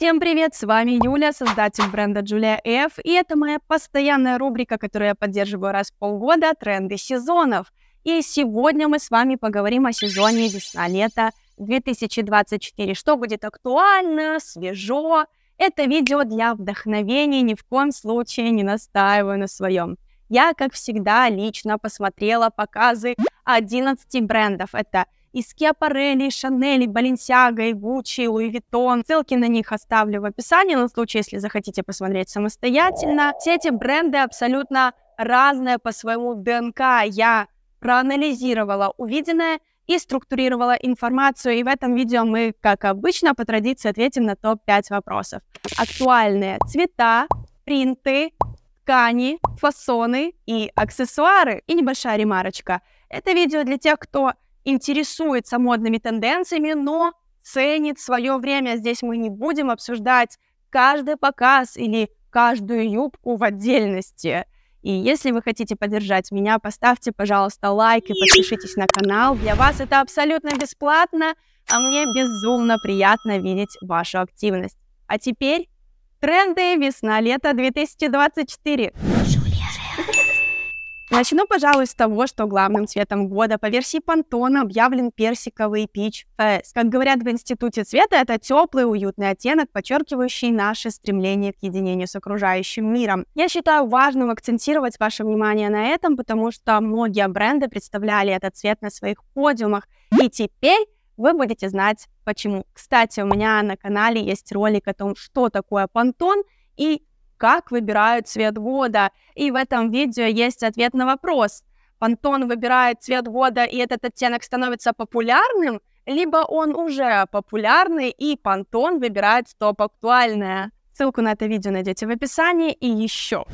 Всем привет, с вами Юля, создатель бренда Julia F, и это моя постоянная рубрика, которую я поддерживаю раз в полгода «Тренды сезонов». И сегодня мы с вами поговорим о сезоне весна-лето 2024. Что будет актуально, свежо. Это видео для вдохновения, ни в коем случае не настаиваю на своем. Я, как всегда, лично посмотрела показы 11 брендов. Это из Киапарелли, Шанели, Баленсиаго и Гуччи, Луи Виттон. Ссылки на них оставлю в описании на случай, если захотите посмотреть самостоятельно. Все эти бренды абсолютно разные по своему ДНК. Я проанализировала увиденное и структурировала информацию. И в этом видео мы, как обычно, по традиции ответим на топ-5 вопросов. Актуальные цвета, принты, ткани, фасоны и аксессуары. И небольшая ремарочка. Это видео для тех, кто интересуется модными тенденциями, но ценит свое время. Здесь мы не будем обсуждать каждый показ или каждую юбку в отдельности. И если вы хотите поддержать меня, поставьте, пожалуйста, лайк и подпишитесь на канал. Для вас это абсолютно бесплатно, а мне безумно приятно видеть вашу активность. А теперь тренды весна-лето 2024. Начну, пожалуй, с того, что главным цветом года по версии Пантона объявлен персиковый пич фэс. Как говорят в Институте цвета, это теплый, уютный оттенок, подчеркивающий наше стремление к единению с окружающим миром. Я считаю важным акцентировать ваше внимание на этом, потому что многие бренды представляли этот цвет на своих подиумах, и теперь вы будете знать почему. Кстати, у меня на канале есть ролик о том, что такое понтон, и как выбирают цвет года. И в этом видео есть ответ на вопрос. Пантон выбирает цвет года, и этот оттенок становится популярным, либо он уже популярный, и Пантон выбирает топ актуальное. Ссылку на это видео найдете в описании и еще.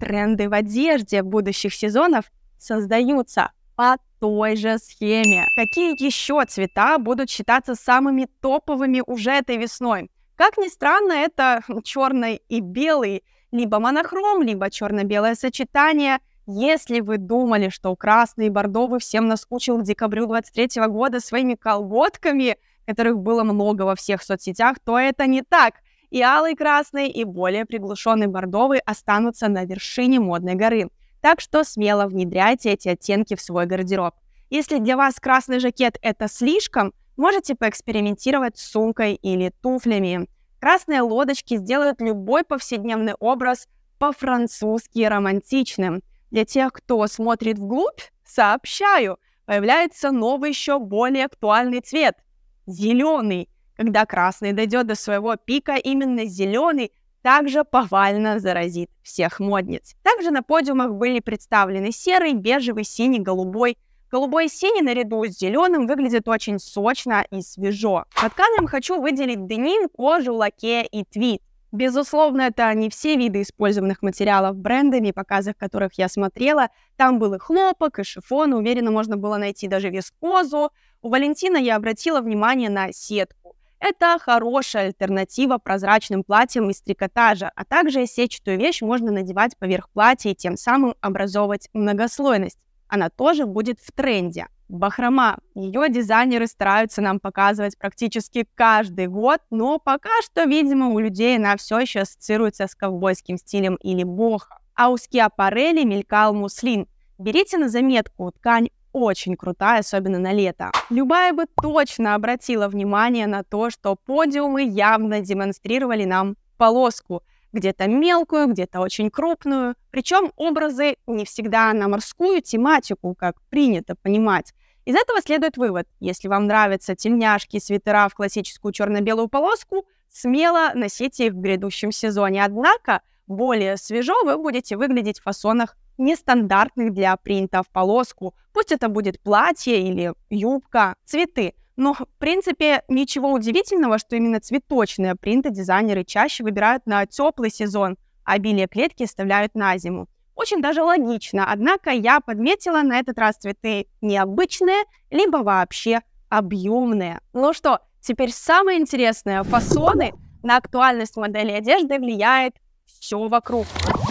Тренды в одежде будущих сезонов создаются по той же схеме. Какие еще цвета будут считаться самыми топовыми уже этой весной? Как ни странно, это черный и белый, либо монохром, либо черно-белое сочетание. Если вы думали, что красный и бордовый всем наскучил к декабрю 23 года своими колготками, которых было много во всех соцсетях, то это не так. И алый, красный, и более приглушенный бордовый останутся на вершине модной горы. Так что смело внедряйте эти оттенки в свой гардероб. Если для вас красный жакет это слишком – Можете поэкспериментировать с сумкой или туфлями. Красные лодочки сделают любой повседневный образ по-французски романтичным. Для тех, кто смотрит вглубь, сообщаю, появляется новый еще более актуальный цвет – зеленый. Когда красный дойдет до своего пика, именно зеленый также повально заразит всех модниц. Также на подиумах были представлены серый, бежевый, синий, голубой Голубой и синий наряду с зеленым выглядит очень сочно и свежо. Под кадром хочу выделить деним, кожу, лаке и твит. Безусловно, это не все виды использованных материалов брендами, показах которых я смотрела. Там был и хлопок, и шифон, уверенно можно было найти даже вискозу. У Валентина я обратила внимание на сетку. Это хорошая альтернатива прозрачным платьям из трикотажа, а также сетчатую вещь можно надевать поверх платья и тем самым образовывать многослойность она тоже будет в тренде. Бахрома. Ее дизайнеры стараются нам показывать практически каждый год, но пока что, видимо, у людей она все еще ассоциируется с ковбойским стилем или бохо. А у скиапарели мелькал муслин. Берите на заметку, ткань очень крутая, особенно на лето. Любая бы точно обратила внимание на то, что подиумы явно демонстрировали нам полоску – где-то мелкую, где-то очень крупную. Причем образы не всегда на морскую тематику, как принято понимать. Из этого следует вывод. Если вам нравятся тельняшки, свитера в классическую черно-белую полоску, смело носите их в грядущем сезоне. Однако более свежо вы будете выглядеть в фасонах нестандартных для принта в полоску. Пусть это будет платье или юбка, цветы. Но, в принципе, ничего удивительного, что именно цветочные принты дизайнеры чаще выбирают на теплый сезон, а обилие клетки оставляют на зиму. Очень даже логично, однако я подметила на этот раз цветы необычные, либо вообще объемные. Ну что, теперь самое интересное, фасоны на актуальность модели одежды влияет все вокруг.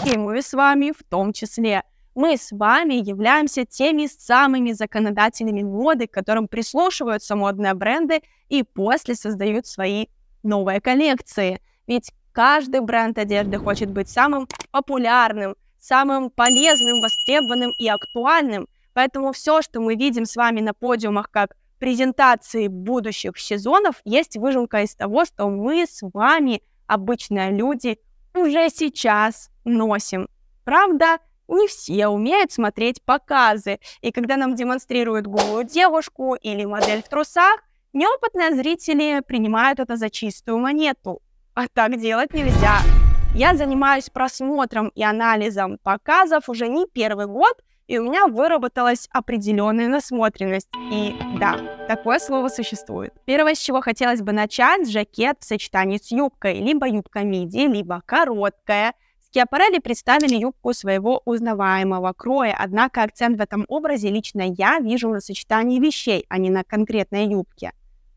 И мы с вами в том числе – мы с вами являемся теми самыми законодателями моды, к которым прислушиваются модные бренды и после создают свои новые коллекции. Ведь каждый бренд одежды хочет быть самым популярным, самым полезным, востребованным и актуальным. Поэтому все, что мы видим с вами на подиумах как презентации будущих сезонов, есть выжимка из того, что мы с вами, обычные люди, уже сейчас носим. Правда, не все умеют смотреть показы. И когда нам демонстрируют голую девушку или модель в трусах, неопытные зрители принимают это за чистую монету. А так делать нельзя. Я занимаюсь просмотром и анализом показов уже не первый год, и у меня выработалась определенная насмотренность. И да, такое слово существует. Первое, с чего хотелось бы начать, жакет в сочетании с юбкой. Либо юбка миди, либо короткая – Скиапарелли представили юбку своего узнаваемого кроя, однако акцент в этом образе лично я вижу на сочетании вещей, а не на конкретной юбке.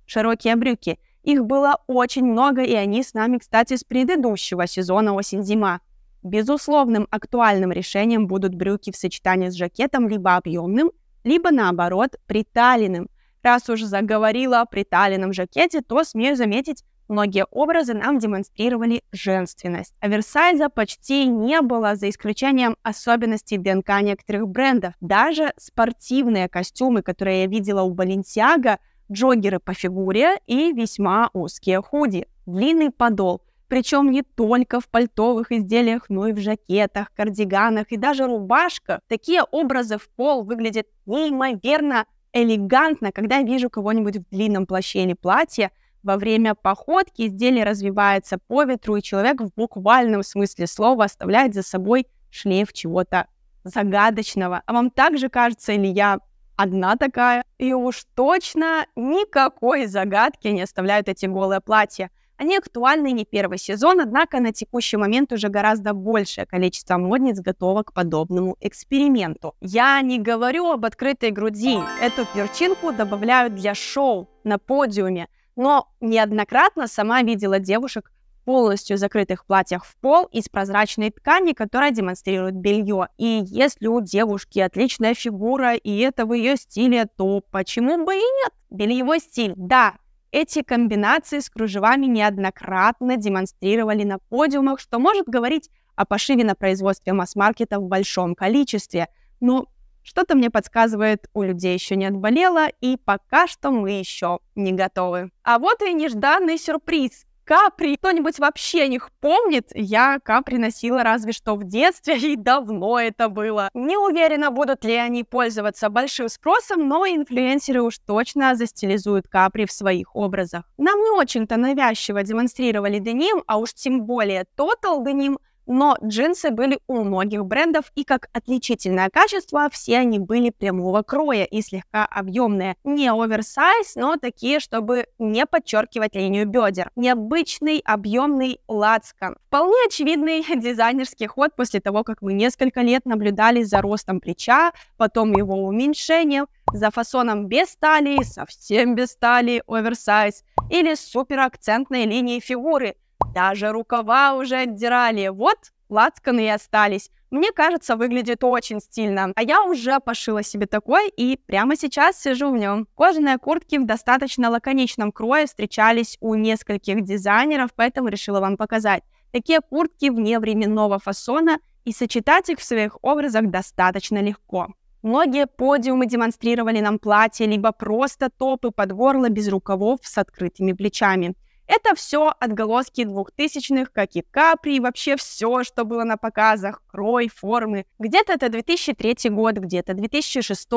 Широкие брюки. Их было очень много, и они с нами, кстати, с предыдущего сезона «Осень-зима». Безусловным актуальным решением будут брюки в сочетании с жакетом либо объемным, либо наоборот приталенным. Раз уж заговорила о приталенном жакете, то смею заметить, Многие образы нам демонстрировали женственность. Оверсайза а почти не было, за исключением особенностей ДНК некоторых брендов. Даже спортивные костюмы, которые я видела у Баленсиага, джогеры по фигуре и весьма узкие худи. Длинный подол, причем не только в пальтовых изделиях, но и в жакетах, кардиганах и даже рубашках. Такие образы в пол выглядят неимоверно элегантно, когда вижу кого-нибудь в длинном плаще или платье – во время походки изделие развивается по ветру, и человек в буквальном смысле слова оставляет за собой шлейф чего-то загадочного. А вам также кажется, или я одна такая? И уж точно никакой загадки не оставляют эти голые платья. Они актуальны не первый сезон, однако на текущий момент уже гораздо большее количество модниц готово к подобному эксперименту. Я не говорю об открытой груди. Эту перчинку добавляют для шоу на подиуме но неоднократно сама видела девушек полностью закрытых платьях в пол из прозрачной ткани, которая демонстрирует белье. И если у девушки отличная фигура, и это в ее стиле, то почему бы и нет? Бельевой стиль. Да, эти комбинации с кружевами неоднократно демонстрировали на подиумах, что может говорить о пошиве на производстве масс-маркета в большом количестве. Но что-то мне подсказывает, у людей еще не отболело, и пока что мы еще не готовы. А вот и нежданный сюрприз. Капри. Кто-нибудь вообще о них помнит? Я капри носила разве что в детстве, и давно это было. Не уверена, будут ли они пользоваться большим спросом, но инфлюенсеры уж точно застилизуют капри в своих образах. Нам не очень-то навязчиво демонстрировали деним, а уж тем более тотал деним, но джинсы были у многих брендов, и как отличительное качество все они были прямого кроя и слегка объемные. Не оверсайз, но такие, чтобы не подчеркивать линию бедер. Необычный объемный лацкан. Вполне очевидный дизайнерский ход после того, как мы несколько лет наблюдали за ростом плеча, потом его уменьшением, за фасоном без талии, совсем без талии, оверсайз или супер акцентной линии фигуры – даже рукава уже отдирали. Вот лацканы и остались. Мне кажется, выглядит очень стильно. А я уже пошила себе такой и прямо сейчас сижу в нем. Кожаные куртки в достаточно лаконичном крое встречались у нескольких дизайнеров, поэтому решила вам показать. Такие куртки вне временного фасона и сочетать их в своих образах достаточно легко. Многие подиумы демонстрировали нам платья, либо просто топы под горло без рукавов с открытыми плечами – это все отголоски двухтысячных, как и Капри, и вообще все, что было на показах, крой, формы. Где-то это 2003 год, где-то 2006.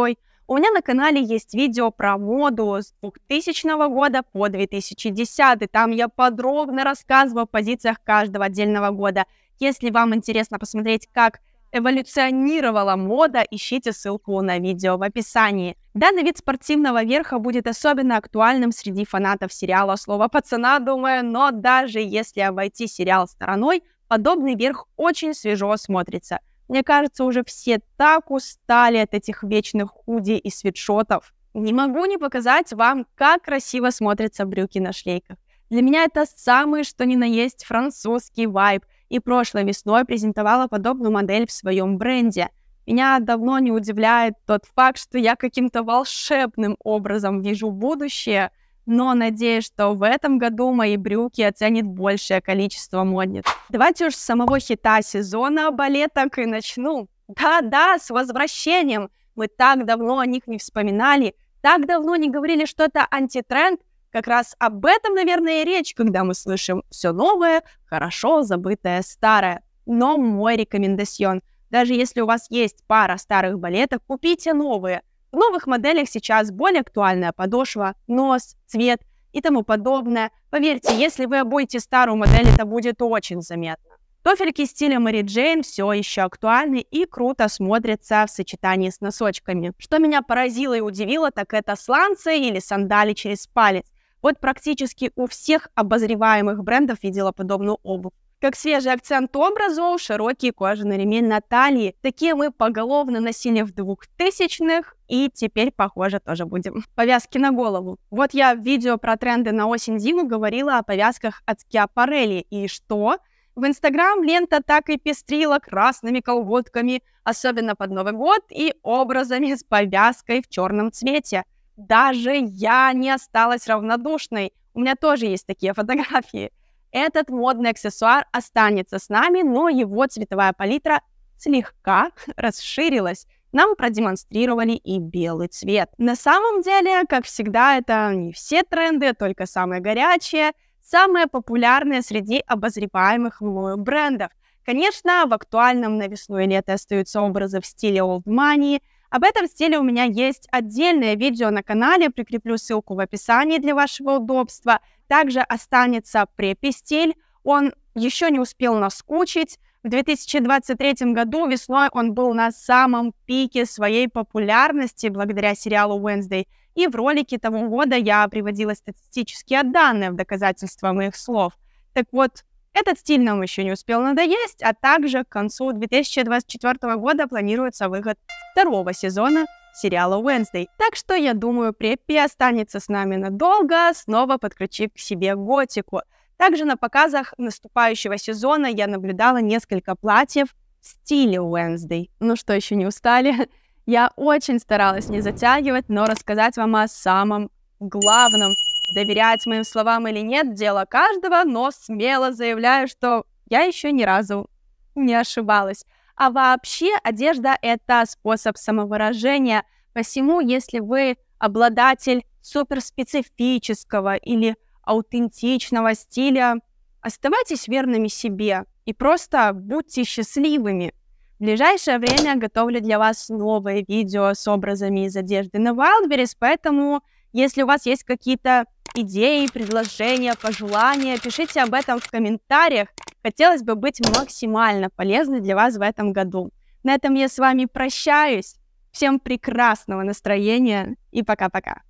У меня на канале есть видео про моду с 2000 года по 2010. Там я подробно рассказываю о позициях каждого отдельного года. Если вам интересно посмотреть, как эволюционировала мода, ищите ссылку на видео в описании. Данный вид спортивного верха будет особенно актуальным среди фанатов сериала «Слово пацана», думаю, но даже если обойти сериал стороной, подобный верх очень свежо смотрится. Мне кажется, уже все так устали от этих вечных худи и свитшотов. Не могу не показать вам, как красиво смотрятся брюки на шлейках. Для меня это самый что ни на есть французский вайб – и прошлой весной презентовала подобную модель в своем бренде. Меня давно не удивляет тот факт, что я каким-то волшебным образом вижу будущее, но надеюсь, что в этом году мои брюки оценит большее количество модниц. Давайте уж с самого хита сезона балеток и начну. Да-да, с возвращением! Мы так давно о них не вспоминали, так давно не говорили, что это антитренд, как раз об этом, наверное, и речь, когда мы слышим все новое, хорошо забытое, старое. Но мой рекомендацион. Даже если у вас есть пара старых балеток, купите новые. В новых моделях сейчас более актуальная подошва, нос, цвет и тому подобное. Поверьте, если вы обойте старую модель, это будет очень заметно. Туфельки стиля Мэри Джейн все еще актуальны и круто смотрятся в сочетании с носочками. Что меня поразило и удивило, так это сланцы или сандали через палец. Вот практически у всех обозреваемых брендов видела подобную обувь. Как свежий акцент образу, широкий кожаный ремень на талии. Такие мы поголовно носили в двухтысячных, и теперь, похоже, тоже будем. Повязки на голову. Вот я в видео про тренды на осень-зиму говорила о повязках от Schiaparelli. И что? В Инстаграм лента так и пестрила красными колготками, особенно под Новый год, и образами с повязкой в черном цвете – даже я не осталась равнодушной. У меня тоже есть такие фотографии. Этот модный аксессуар останется с нами, но его цветовая палитра слегка расширилась. Нам продемонстрировали и белый цвет. На самом деле, как всегда, это не все тренды, только самые горячие, самые популярные среди обозреваемых мною брендов. Конечно, в актуальном на весну и лето остаются образы в стиле old money – об этом стиле у меня есть отдельное видео на канале, прикреплю ссылку в описании для вашего удобства. Также останется препи-стиль, он еще не успел наскучить. В 2023 году весной он был на самом пике своей популярности благодаря сериалу Wednesday. И в ролике того года я приводила статистические данные в доказательство моих слов. Так вот, этот стиль нам еще не успел надоесть, а также к концу 2024 года планируется выход второго сезона сериала Wednesday. Так что, я думаю, Преппи останется с нами надолго, снова подключив к себе готику. Также на показах наступающего сезона я наблюдала несколько платьев в стиле Wednesday. Ну что, еще не устали? Я очень старалась не затягивать, но рассказать вам о самом главном – Доверять моим словам или нет, дело каждого, но смело заявляю, что я еще ни разу не ошибалась. А вообще одежда — это способ самовыражения. Посему, если вы обладатель суперспецифического или аутентичного стиля, оставайтесь верными себе и просто будьте счастливыми. В ближайшее время готовлю для вас новые видео с образами из одежды на Wildberries, поэтому если у вас есть какие-то идеи, предложения, пожелания. Пишите об этом в комментариях. Хотелось бы быть максимально полезной для вас в этом году. На этом я с вами прощаюсь. Всем прекрасного настроения и пока-пока.